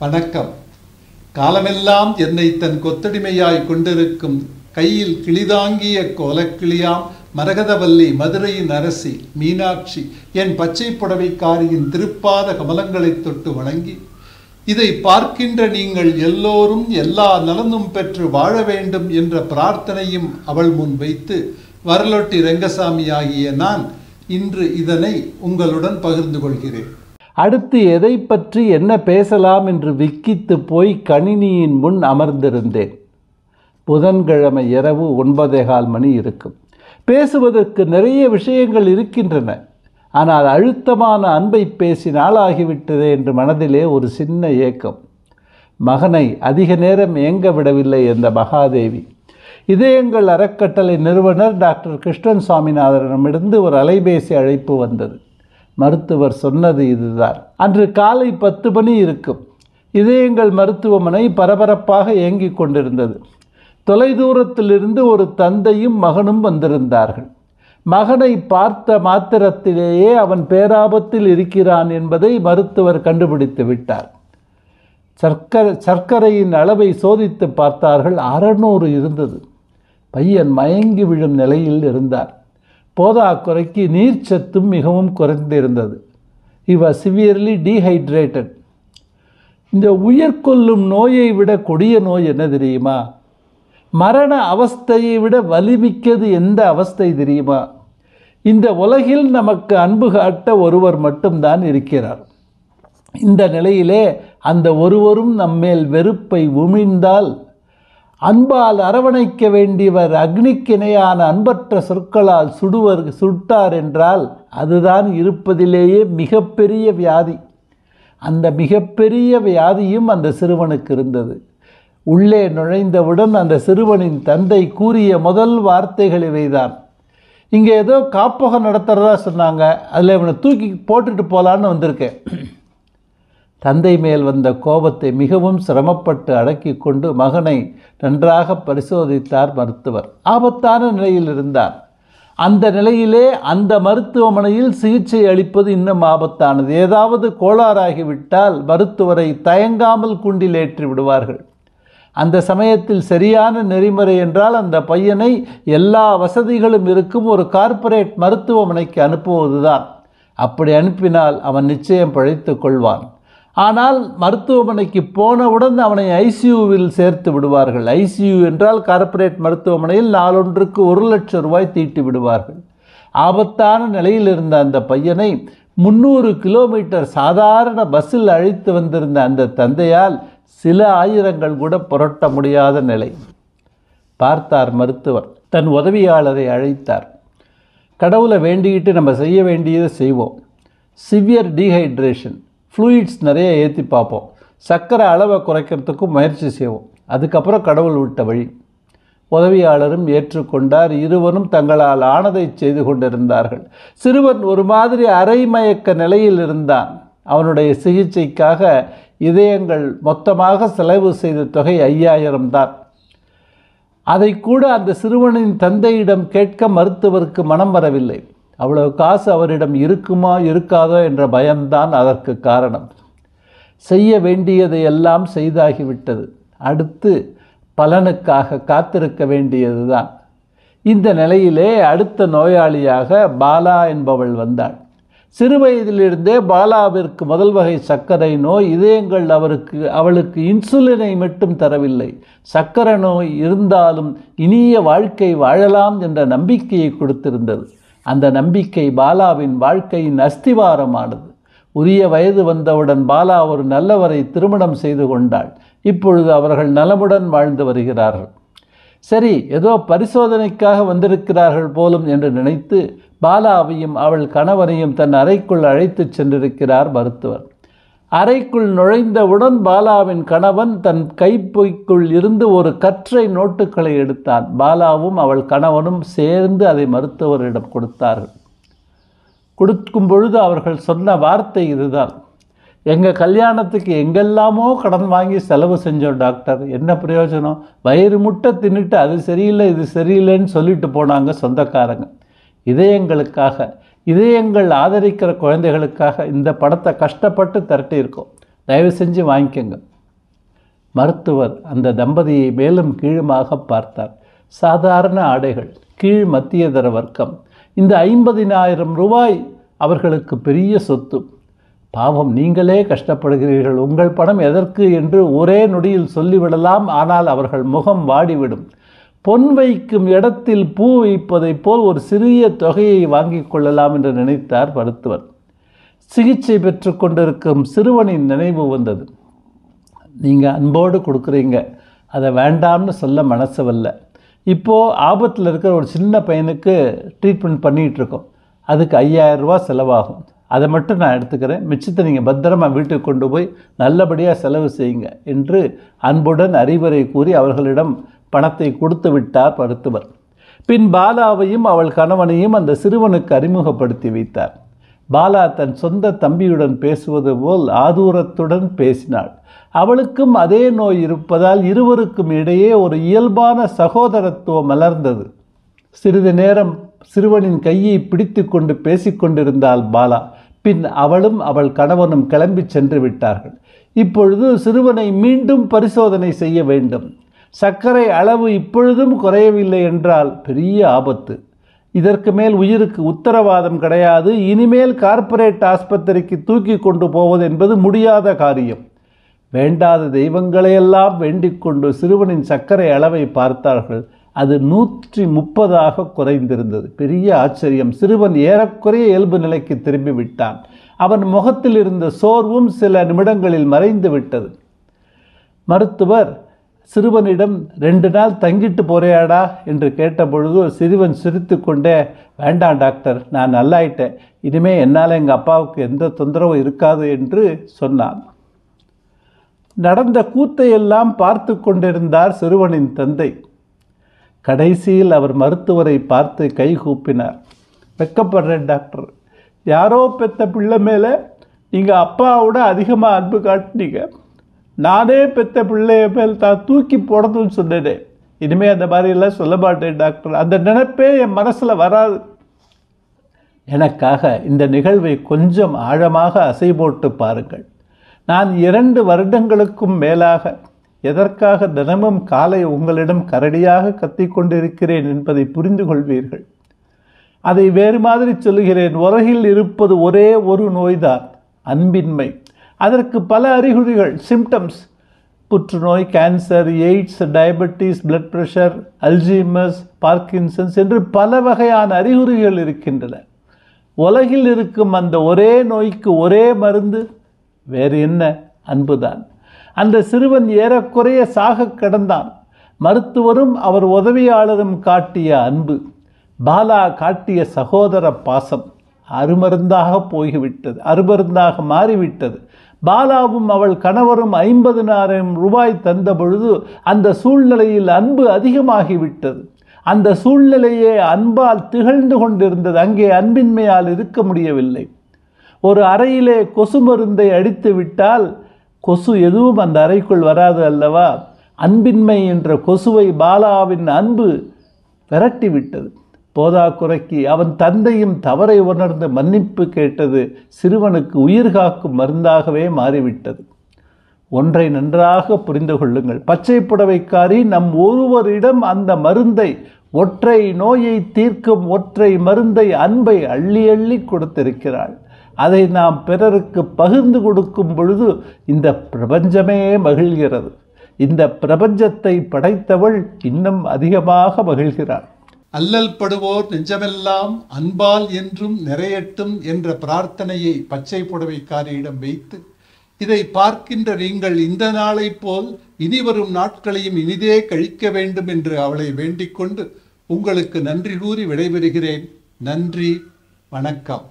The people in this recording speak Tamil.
வணக்கம் காலமெல்லாம் என்னை தன் கொத்தடிமையாய் கொண்டிருக்கும் கையில் கிளிதாங்கிய கோலக்கிளியாம் மரகதவல்லி மதுரையின் அரசி மீனாட்சி என் பச்சை புடவைக்காரியின் திருப்பாத கமலங்களை தொட்டு வணங்கி இதை பார்க்கின்ற நீங்கள் எல்லோரும் எல்லா நலனும் பெற்று வாழ வேண்டும் என்ற பிரார்த்தனையும் அவள் முன் வைத்து வரலொட்டி ரங்கசாமி ஆகிய நான் இன்று இதனை உங்களுடன் பகிர்ந்து கொள்கிறேன் அடுத்து எதை பற்றி என்ன பேசலாம் என்று விக்கித்து போய் கணினியின் முன் அமர்ந்திருந்தேன் புதன்கிழமை இரவு ஒன்பதே கால் மணி இருக்கும் பேசுவதற்கு நிறைய விஷயங்கள் இருக்கின்றன ஆனால் அழுத்தமான அன்பை பேசி நாளாகிவிட்டதே என்று மனதிலே ஒரு சின்ன ஏக்கம் மகனை அதிக நேரம் ஏங்க விடவில்லை என்ற மகாதேவி இதயங்கள் அறக்கட்டளை நிறுவனர் டாக்டர் கிருஷ்ணன் சுவாமிநாதனிடமிருந்து ஒரு அலைபேசி அழைப்பு வந்தது மருத்துவர் சொன்னது இதுதான் அன்று காலை பத்து மணி இருக்கும் இதயங்கள் மருத்துவமனை பரபரப்பாக இயங்கிக் கொண்டிருந்தது தொலைதூரத்திலிருந்து ஒரு தந்தையும் மகனும் வந்திருந்தார்கள் மகனை பார்த்த மாத்திரத்திலேயே அவன் பேராபத்தில் இருக்கிறான் என்பதை மருத்துவர் கண்டுபிடித்து விட்டார் சர்க்கரை சர்க்கரையின் அளவை சோதித்து பார்த்தார்கள் அறநூறு இருந்தது பையன் மயங்கி விழும் நிலையில் இருந்தார் போதாக்குறைக்கு நீர்ச்சத்தும் மிகவும் குறைந்திருந்தது இ சிவியர்லி டீஹைட்ரேட்டட் இந்த உயிர் கொல்லும் நோயை விட கொடிய நோய் என்ன தெரியுமா மரண அவஸ்தையை விட வலிமிக்கது எந்த அவஸ்தை தெரியுமா இந்த உலகில் நமக்கு அன்பு காட்ட ஒருவர் மட்டும்தான் இருக்கிறார் இந்த நிலையிலே அந்த ஒருவரும் நம்மேல் வெறுப்பை உமிழ்ந்தால் அன்பால் அரவணைக்க வேண்டியவர் அக்னிக்கிணையான அன்பற்ற சொற்களால் சுடுவர் சுட்டார் என்றால் அதுதான் இருப்பதிலேயே மிகப்பெரிய வியாதி அந்த மிகப்பெரிய வியாதியும் அந்த சிறுவனுக்கு இருந்தது உள்ளே நுழைந்தவுடன் அந்த சிறுவனின் தந்தை கூறிய முதல் வார்த்தைகள் இவைதான் இங்கே ஏதோ காப்பகம் நடத்துகிறதா சொன்னாங்க அதில் இவனை தூக்கி போட்டுட்டு போகலான்னு வந்திருக்கேன் தந்தை மேல் வந்த கோபத்தை மிகவும் சிரமப்பட்டு அடக்கி கொண்டு மகனை நன்றாக பரிசோதித்தார் மருத்துவர் ஆபத்தான நிலையில் இருந்தார் அந்த நிலையிலே அந்த மருத்துவமனையில் சிகிச்சை அளிப்பது இன்னும் ஆபத்தானது ஏதாவது கோளாறாகிவிட்டால் மருத்துவரை தயங்காமல் குண்டில் ஏற்றி விடுவார்கள் அந்த சமயத்தில் சரியான நெறிமுறை என்றால் அந்த பையனை எல்லா வசதிகளும் இருக்கும் ஒரு கார்ப்பரேட் மருத்துவமனைக்கு அனுப்புவதுதான் அப்படி அனுப்பினால் அவன் நிச்சயம் பழைத்து கொள்வான் ஆனால் மருத்துவமனைக்கு போனவுடன் அவனை ஐசியூவில் சேர்த்து விடுவார்கள் ஐசியூ என்றால் கார்ப்பரேட் மருத்துவமனையில் நாளொன்றுக்கு ஒரு லட்சம் ரூபாய் தீட்டி விடுவார்கள் ஆபத்தான நிலையில் இருந்த அந்த பையனை முந்நூறு கிலோமீட்டர் சாதாரண பஸ்ஸில் அழைத்து வந்திருந்த அந்த தந்தையால் சில ஆயிரங்கள் கூட புரட்ட முடியாத நிலை பார்த்தார் மருத்துவர் தன் உதவியாளரை அழைத்தார் கடவுளை வேண்டிக்கிட்டு நம்ம செய்ய வேண்டியதை செய்வோம் சிவியர் டீஹைட்ரேஷன் ஃப்ளூயிட்ஸ் நிறைய ஏற்றி பார்ப்போம் சர்க்கரை அளவை குறைக்கிறதுக்கும் முயற்சி செய்வோம் அதுக்கப்புறம் கடவுள் விட்ட வழி உதவியாளரும் ஏற்றுக்கொண்டார் இருவரும் தங்களால் ஆனதை செய்து கொண்டிருந்தார்கள் சிறுவன் ஒரு மாதிரி அரைமயக்க நிலையில் இருந்தான் அவனுடைய சிகிச்சைக்காக இதயங்கள் மொத்தமாக செலவு செய்த தொகை ஐயாயிரம் தான் அதை கூட அந்த சிறுவனின் தந்தையிடம் கேட்க மருத்துவருக்கு மனம் வரவில்லை அவ்வளவு காசு அவரிடம் இருக்குமா இருக்காதோ என்ற பயம்தான் அதற்கு காரணம் செய்ய வேண்டியதை எல்லாம் செய்தாகிவிட்டது அடுத்து பலனுக்காக காத்திருக்க வேண்டியது தான் இந்த நிலையிலே அடுத்த நோயாளியாக பாலா என்பவள் வந்தாள் சிறுவயதிலிருந்தே பாலாவிற்கு முதல் வகை சர்க்கரை நோய் இதயங்கள் அவருக்கு அவளுக்கு இன்சுலினை மட்டும் தரவில்லை சர்க்கரை நோய் இருந்தாலும் இனிய வாழ்க்கை வாழலாம் என்ற நம்பிக்கையை கொடுத்திருந்தது அந்த நம்பிக்கை பாலாவின் வாழ்க்கையின் அஸ்திவாரமானது உரிய வயது வந்தவுடன் பாலா ஒரு நல்லவரை திருமணம் செய்து கொண்டாள் இப்பொழுது அவர்கள் நலமுடன் வாழ்ந்து வருகிறார்கள் சரி ஏதோ பரிசோதனைக்காக வந்திருக்கிறார்கள் போலும் என்று நினைத்து பாலாவையும் அவள் கணவனையும் தன் அறைக்குள் அழைத்துச் சென்றிருக்கிறார் மருத்துவர் அறைக்குள் நுழைந்தவுடன் பாலாவின் கணவன் தன் கைப்பைக்குள் இருந்து ஒரு கற்றை நோட்டுகளை எடுத்தான் பாலாவும் அவள் கணவனும் சேர்ந்து அதை மருத்துவரிடம் கொடுத்தார்கள் கொடுக்கும் பொழுது அவர்கள் சொன்ன வார்த்தை இதுதான் எங்கள் கல்யாணத்துக்கு எங்கெல்லாமோ கடன் வாங்கி செலவு செஞ்சோம் டாக்டர் என்ன பிரயோஜனம் வயிறு முட்டை தின்னுட்டு அது சரியில்லை இது சரியில்லைன்னு சொல்லிட்டு போனாங்க சொந்தக்காரங்க இதயங்களுக்காக இதயங்கள் ஆதரிக்கிற குழந்தைகளுக்காக இந்த படத்தை கஷ்டப்பட்டு திரட்டியிருக்கோம் தயவு செஞ்சு வாங்கிக்கோங்க மருத்துவர் அந்த தம்பதியை மேலும் கீழுமாக பார்த்தார் சாதாரண ஆடைகள் கீழ் மத்தியதர வர்க்கம் இந்த ஐம்பதினாயிரம் ரூபாய் அவர்களுக்கு பெரிய சொத்து பாவம் நீங்களே கஷ்டப்படுகிறீர்கள் உங்கள் பணம் எதற்கு என்று ஒரே நொடியில் சொல்லிவிடலாம் ஆனால் அவர்கள் முகம் வாடிவிடும் பொன் வைக்கும் இடத்தில் பூ வைப்பதைப் போல் ஒரு சிறிய தொகையை வாங்கிக் கொள்ளலாம் என்று நினைத்தார் மருத்துவர் சிகிச்சை பெற்று கொண்டிருக்கும் சிறுவனின் நினைவு வந்தது நீங்கள் அன்போடு கொடுக்குறீங்க அதை வேண்டாம்னு சொல்ல மனசு வரல இப்போது ஆபத்தில் இருக்கிற ஒரு சின்ன பையனுக்கு ட்ரீட்மெண்ட் பண்ணிகிட்ருக்கோம் அதுக்கு ஐயாயிரரூபா செலவாகும் அதை மட்டும் நான் எடுத்துக்கிறேன் மிச்சத்தை நீங்கள் பத்திரமாக வீட்டுக்கு கொண்டு போய் நல்லபடியாக செலவு செய்யுங்க என்று அன்புடன் அறிவுரை கூறி அவர்களிடம் பணத்தை கொடுத்து விட்டார் மருத்துவர் பின் பாலாவையும் அவள் கணவனையும் அந்த சிறுவனுக்கு அறிமுகப்படுத்தி வைத்தார் பாலா தன் சொந்த தம்பியுடன் பேசுவது போல் ஆதூரத்துடன் பேசினாள் அவளுக்கும் அதே நோய் இருப்பதால் இருவருக்கும் இடையே ஒரு இயல்பான சகோதரத்துவம் மலர்ந்தது சிறிது நேரம் சிறுவனின் கையை பிடித்து கொண்டு பேசிக்கொண்டிருந்தாள் பாலா பின் அவளும் அவள் கணவனும் கிளம்பி சென்று விட்டார்கள் இப்பொழுது சிறுவனை மீண்டும் பரிசோதனை செய்ய வேண்டும் சர்க்கரை அளவு இப்பொழுதும் குறையவில்லை என்றால் பெரிய ஆபத்து இதற்கு மேல் உயிருக்கு உத்தரவாதம் கிடையாது இனிமேல் கார்ப்பரேட் ஆஸ்பத்திரிக்கு தூக்கி கொண்டு போவது என்பது முடியாத காரியம் வேண்டாத தெய்வங்களையெல்லாம் வேண்டிக் கொண்டு சிறுவனின் சர்க்கரை அளவை பார்த்தார்கள் அது நூற்றி முப்பதாக குறைந்திருந்தது பெரிய ஆச்சரியம் சிறுவன் ஏறக்குறைய இயல்பு நிலைக்கு திரும்பி விட்டான் அவன் முகத்தில் இருந்த சோர்வும் சில நிமிடங்களில் மறைந்து விட்டது மருத்துவர் சிறுவனிடம் ரெண்டு நாள் தங்கிட்டு போறியாடா என்று கேட்டபொழுது சிறுவன் சிரித்து கொண்டே வேண்டாம் டாக்டர் நான் நல்லாயிட்டேன் இனிமே என்னால் எங்கள் அப்பாவுக்கு எந்த தொந்தரவும் இருக்காது என்று சொன்னான் நடந்த கூத்தையெல்லாம் பார்த்து கொண்டிருந்தார் சிறுவனின் தந்தை கடைசியில் அவர் மருத்துவரை பார்த்து கைகூப்பினார் வெக்கப்படுறேன் டாக்டர் யாரோ பெத்த பிள்ளை மேலே நீங்கள் அப்பாவோட அதிகமாக அன்பு காட்டினீங்க நானே பெத்த பிள்ளைய மேல் தான் தூக்கி போடணும்னு சொன்னேனே இனிமேல் அந்த மாதிரிலாம் சொல்ல மாட்டேன் டாக்டர் அந்த நினைப்பே என் மனசில் வராது எனக்காக இந்த நிகழ்வை கொஞ்சம் ஆழமாக அசை போட்டு பாருங்கள் நான் இரண்டு வருடங்களுக்கும் மேலாக எதற்காக தினமும் காலை உங்களிடம் கரடியாக கத்திக்கொண்டிருக்கிறேன் என்பதை புரிந்து கொள்வீர்கள் அதை வேறு மாதிரி சொல்லுகிறேன் உலகில் இருப்பது ஒரே ஒரு நோய்தான் அன்பின்மை அதற்கு பல அறிகுறிகள் சிம்டம்ஸ் புற்றுநோய் cancer AIDS diabetes blood pressure Alzheimer's Parkinson's என்று பல வகையான அறிகுறிகள் இருக்கின்றன உலகில் இருக்கும் அந்த ஒரே நோய்க்கு ஒரே மருந்து வேறு என்ன அன்புதான் அந்த சிறுவன் ஏறக்குறைய சாக கிடந்தான் மருத்துவரும் அவர் உதவியாளரும் காட்டிய அன்பு பாலா காட்டிய சகோதர பாசம் அருமருந்தாக போய்விட்டது அருமருந்தாக மாறிவிட்டது பாலாவும் அவள் கணவரும் நாயிரம் ரூபாய் தந்த பொழுது அந்த சூழ்நிலையில் அன்பு அதிகமாகிவிட்டது அந்த சூழ்நிலையே அன்பால் திகழ்ந்து கொண்டிருந்தது அங்கே அன்பின்மையால் இருக்க முடியவில்லை ஒரு அறையிலே கொசு மருந்தை அடித்து விட்டால் கொசு எதுவும் அந்த அறைக்குள் வராது அல்லவா அன்பின்மை என்ற கொசுவை பாலாவின் அன்பு விரட்டிவிட்டது போதாக்குறைக்கு அவன் தந்தையும் தவறை உணர்ந்து மன்னிப்பு கேட்டது சிறுவனுக்கு உயிர் காக்கும் மருந்தாகவே மாறிவிட்டது ஒன்றை நன்றாக புரிந்து கொள்ளுங்கள் பச்சை புடவைக்காரி நம் ஒருவரிடம் அந்த மருந்தை ஒற்றை நோயை தீர்க்கும் ஒற்றை மருந்தை அன்பை அள்ளி அள்ளி கொடுத்திருக்கிறாள் அதை நாம் பிறருக்கு பகிர்ந்து கொடுக்கும் பொழுது இந்த பிரபஞ்சமே மகிழ்கிறது இந்த பிரபஞ்சத்தை படைத்தவள் இன்னும் அதிகமாக மகிழ்கிறாள் அல்லல் படுவோர் நெஞ்சமெல்லாம் அன்பால் என்றும் நிறையட்டும் என்ற பிரார்த்தனையை பச்சை புடவைக்காரியிடம் வைத்து இதை பார்க்கின்ற நீங்கள் இந்த நாளை போல் இனி வரும் நாட்களையும் இனிதே கழிக்க வேண்டும் என்று அவளை வேண்டிக் கொண்டு உங்களுக்கு நன்றி கூறி விடைபெறுகிறேன் நன்றி வணக்கம்